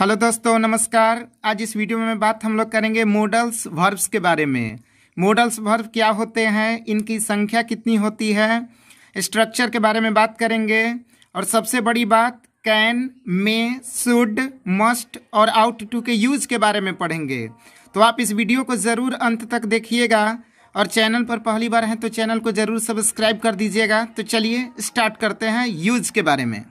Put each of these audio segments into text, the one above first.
hello दोस्तों नमस्कार आज इस वीडियो में बात हम लोग करेंगे मोडल्स वर्ब्स के बारे में मोडल्स वर्ब क्या होते हैं इनकी संख्या कितनी होती है स्ट्रक्चर के बारे में बात करेंगे और सबसे बड़ी बात कैन मे शुड मस्ट और आउट टू के यूज के बारे में पढ़ेंगे तो आप इस वीडियो को ज़रूर अंत तक देखिएगा और चैनल पर पहली बार हैं तो चैनल को ज़रूर सब्सक्राइब कर दीजिएगा तो चलिए स्टार्ट करते हैं यूज के बारे में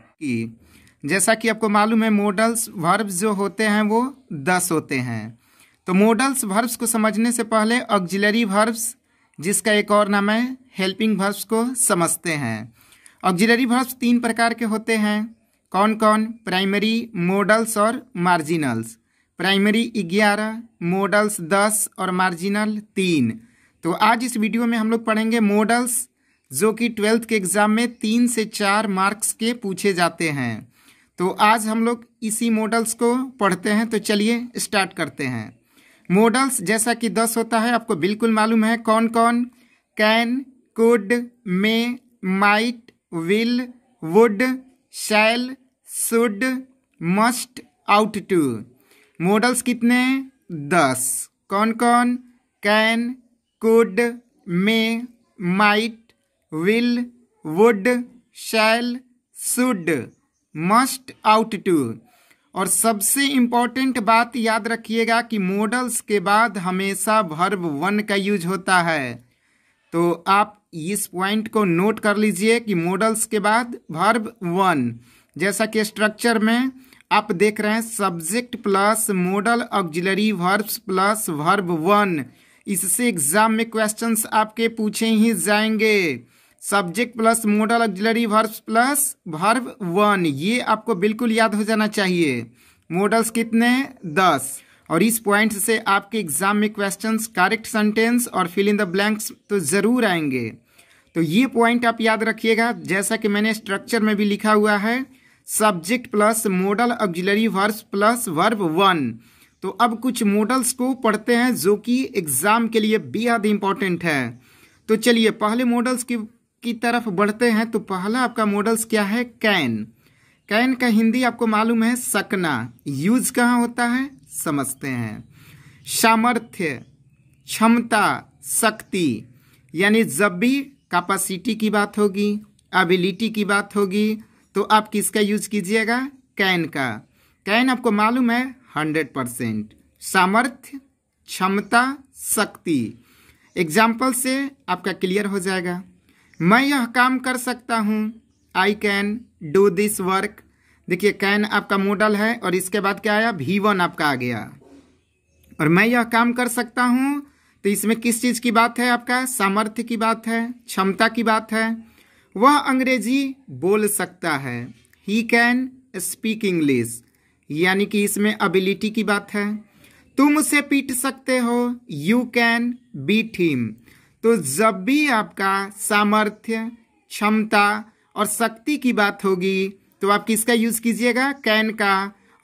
जैसा कि आपको मालूम है मॉडल्स वर्ब्स जो होते हैं वो दस होते हैं तो मॉडल्स वर्ब्स को समझने से पहले ऑक्जिलरी वर्ब्स जिसका एक और नाम है हेल्पिंग वर्ब्स को समझते हैं ऑक्जिलरी वर्ब्स तीन प्रकार के होते हैं कौन कौन प्राइमरी मॉडल्स और मार्जिनल्स प्राइमरी ग्यारह मॉडल्स दस और मार्जिनल तीन तो आज इस वीडियो में हम लोग पढ़ेंगे मॉडल्स जो कि ट्वेल्थ के एग्ज़ाम में तीन से चार मार्क्स के पूछे जाते हैं तो आज हम लोग इसी मॉडल्स को पढ़ते हैं तो चलिए स्टार्ट करते हैं मॉडल्स जैसा कि दस होता है आपको बिल्कुल मालूम है कौन कौन can could may might will would shall should must ought to modals कितने दस कौन कौन can could may might will would shall should must ought to और सबसे इम्पॉर्टेंट बात याद रखिएगा कि मॉडल्स के बाद हमेशा वर्ब वन का यूज होता है तो आप इस पॉइंट को नोट कर लीजिए कि मॉडल्स के बाद वर्ब वन जैसा कि स्ट्रक्चर में आप देख रहे हैं subject plus modal auxiliary verbs plus verb one इससे एग्जाम में क्वेश्चंस आपके पूछे ही जाएंगे subject plus modal auxiliary verb plus verb one ये आपको बिल्कुल याद हो जाना चाहिए मॉडल्स कितने दस और इस पॉइंट से आपके एग्जाम में क्वेश्चंस करेक्ट सेंटेंस और फिल इन द ब्लैंक्स तो ज़रूर आएंगे तो ये पॉइंट आप याद रखिएगा जैसा कि मैंने स्ट्रक्चर में भी लिखा हुआ है subject plus modal auxiliary verb plus verb one तो अब कुछ मॉडल्स को पढ़ते हैं जो कि एग्ज़ाम के लिए बेहद इंपॉर्टेंट है तो चलिए पहले मॉडल्स की की तरफ बढ़ते हैं तो पहला आपका मॉडल्स क्या है कैन कैन का हिंदी आपको मालूम है सकना यूज कहाँ होता है समझते हैं सामर्थ्य क्षमता शक्ति यानी जब भी कैपेसिटी की बात होगी एबिलिटी की बात होगी तो आप किसका यूज कीजिएगा कैन का कैन आपको मालूम है हंड्रेड परसेंट सामर्थ्य क्षमता शक्ति एग्जाम्पल से आपका क्लियर हो जाएगा मैं यह काम कर सकता हूँ I can do this work देखिए कैन आपका मॉडल है और इसके बाद क्या आया भी वन आपका आ गया और मैं यह काम कर सकता हूँ तो इसमें किस चीज़ की बात है आपका सामर्थ्य की बात है क्षमता की बात है वह अंग्रेजी बोल सकता है ही कैन स्पीक इंग्लिश यानी कि इसमें अबिलिटी की बात है तुम उसे पीट सकते हो यू कैन बीट हिम तो जब भी आपका सामर्थ्य क्षमता और शक्ति की बात होगी तो आप किसका यूज़ कीजिएगा कैन का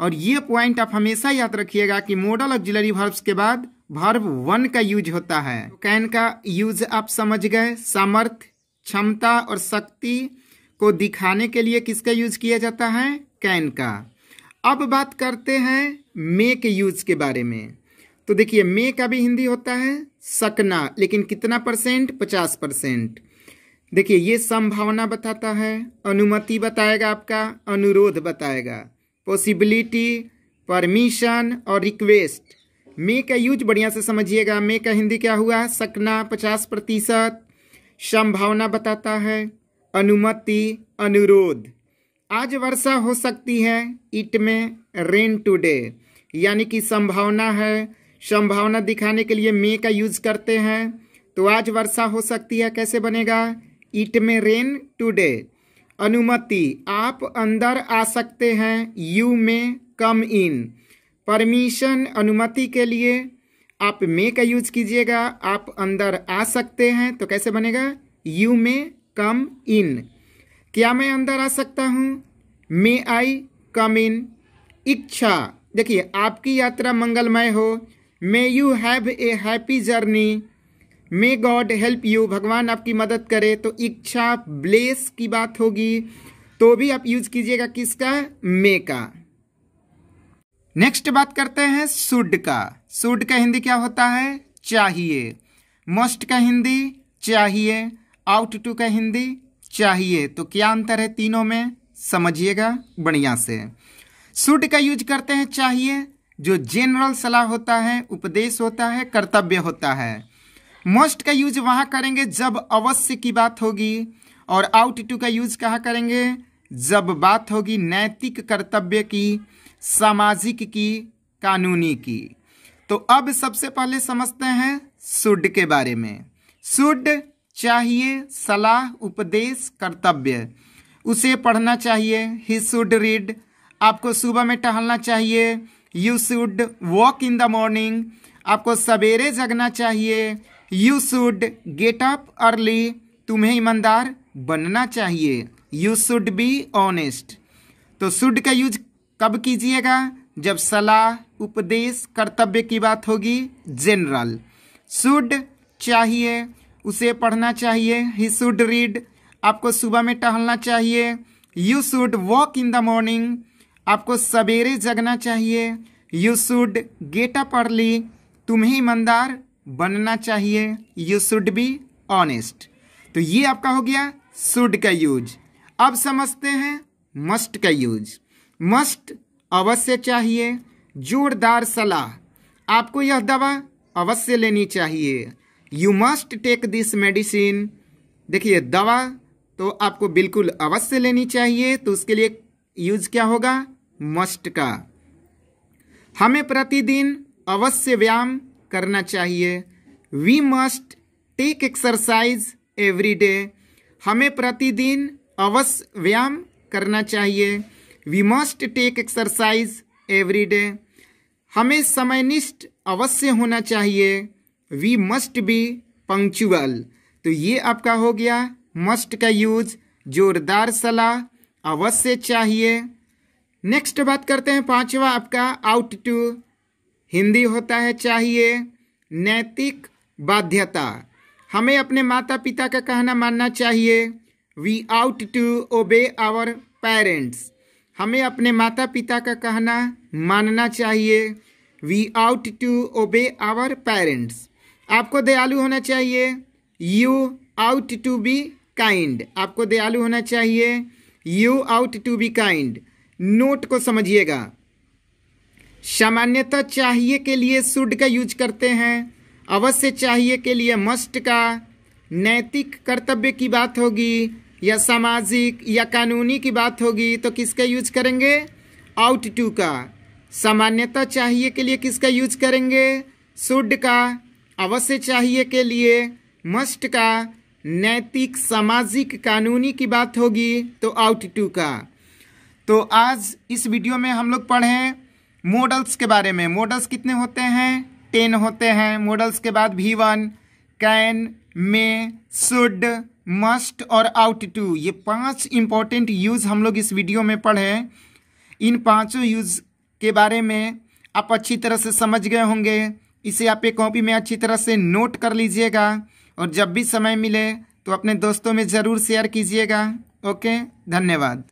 और ये पॉइंट आप हमेशा याद रखिएगा कि मॉडल ऑक्जिलरी वर्ब्स के बाद वर्ब वन का यूज होता है कैन तो का यूज आप समझ गए सामर्थ्य क्षमता और शक्ति को दिखाने के लिए किसका यूज किया जाता है कैन का अब बात करते हैं मे के यूज के बारे में तो देखिए मे का भी हिंदी होता है सकना लेकिन कितना परसेंट पचास परसेंट देखिए ये संभावना बताता है अनुमति बताएगा आपका अनुरोध बताएगा पॉसिबिलिटी परमिशन और रिक्वेस्ट मे का यूज बढ़िया से समझिएगा मे का हिंदी क्या हुआ सकना पचास प्रतिशत संभावना बताता है अनुमति अनुरोध आज वर्षा हो सकती है इट में रेन टुडे यानी कि संभावना है संभावना दिखाने के लिए मे का यूज करते हैं तो आज वर्षा हो सकती है कैसे बनेगा इट में रेन टूडे अनुमति आप अंदर आ सकते हैं यू में कम इन परमिशन अनुमति के लिए आप मे का यूज कीजिएगा आप अंदर आ सकते हैं तो कैसे बनेगा यू में कम इन क्या मैं अंदर आ सकता हूँ मे आई कम इन इच्छा देखिए आपकी यात्रा मंगलमय हो may you have a happy journey may God help you भगवान आपकी मदद करे तो इच्छा ब्लेस की बात होगी तो भी आप यूज कीजिएगा किसका मे का नेक्स्ट बात करते हैं सुड का सुड का हिंदी क्या होता है चाहिए मस्ट का हिंदी चाहिए आउट टू का हिंदी चाहिए तो क्या अंतर है तीनों में समझिएगा बढ़िया से सुड का यूज करते हैं चाहिए जो जनरल सलाह होता है उपदेश होता है कर्तव्य होता है मोस्ट का यूज वहां करेंगे जब अवश्य की बात होगी और आउट टू का यूज कहाँ करेंगे जब बात होगी नैतिक कर्तव्य की सामाजिक की कानूनी की तो अब सबसे पहले समझते हैं सुड के बारे में सुड चाहिए सलाह उपदेश कर्तव्य उसे पढ़ना चाहिए ही सुड रीड आपको सुबह में टहलना चाहिए you should walk in the morning आपको सवेरे जगना चाहिए you should get up early तुम्हें ईमानदार बनना चाहिए यू शुड बी ऑनेस्ट तो शुड का यूज कब कीजिएगा जब सलाह उपदेश कर्तव्य की बात होगी जनरल शुड चाहिए उसे पढ़ना चाहिए ही शुड रीड आपको सुबह में टहलना चाहिए you should walk in the morning आपको सवेरे जगना चाहिए you should get up early तुम्हें ईमानदार बनना चाहिए यू शुड बी ऑनेस्ट तो ये आपका हो गया शुड का यूज अब समझते हैं मस्ट का यूज मस्ट अवश्य चाहिए जोरदार सलाह आपको यह दवा अवश्य लेनी चाहिए you must take this medicine देखिए दवा तो आपको बिल्कुल अवश्य लेनी चाहिए तो उसके लिए यूज क्या होगा मस्ट का हमें प्रतिदिन अवश्य व्यायाम करना चाहिए we must take exercise every day हमें प्रतिदिन अवश्य व्यायाम करना चाहिए we must take exercise every day हमें समयनिष्ठ अवश्य होना चाहिए वी मस्ट बी पंक्चुअल तो ये आपका हो गया मस्ट का यूज जोरदार सलाह अवश्य चाहिए नेक्स्ट बात करते हैं पांचवा आपका आउट टू हिंदी होता है चाहिए नैतिक बाध्यता हमें अपने माता पिता का कहना मानना चाहिए we ought to obey our parents हमें अपने माता पिता का कहना मानना चाहिए we ought to obey our parents आपको दयालु होना चाहिए you ought to be kind आपको दयालु होना चाहिए you ought to be kind note को समझिएगा सामान्यतः चाहिए के लिए शुड का यूज करते हैं अवश्य चाहिए के लिए मस्ट का नैतिक कर्तव्य की बात होगी या सामाजिक या कानूनी की बात होगी तो किसका यूज करेंगे आउट टू का सामान्यतः चाहिए के लिए किसका यूज करेंगे शुड का अवश्य चाहिए के लिए मस्ट का नैतिक सामाजिक कानूनी की बात होगी तो आउट टू का तो आज इस वीडियो में हम लोग पढ़े मॉडल्स के बारे में मॉडल्स कितने होते हैं टेन होते हैं मॉडल्स के बाद भी one can may should must और आउट टू ये पांच इंपॉर्टेंट यूज़ हम लोग इस वीडियो में पढ़े इन पांचों यूज़ के बारे में आप अच्छी तरह से समझ गए होंगे इसे आप एक कॉपी में अच्छी तरह से नोट कर लीजिएगा और जब भी समय मिले तो अपने दोस्तों में ज़रूर शेयर कीजिएगा ओके धन्यवाद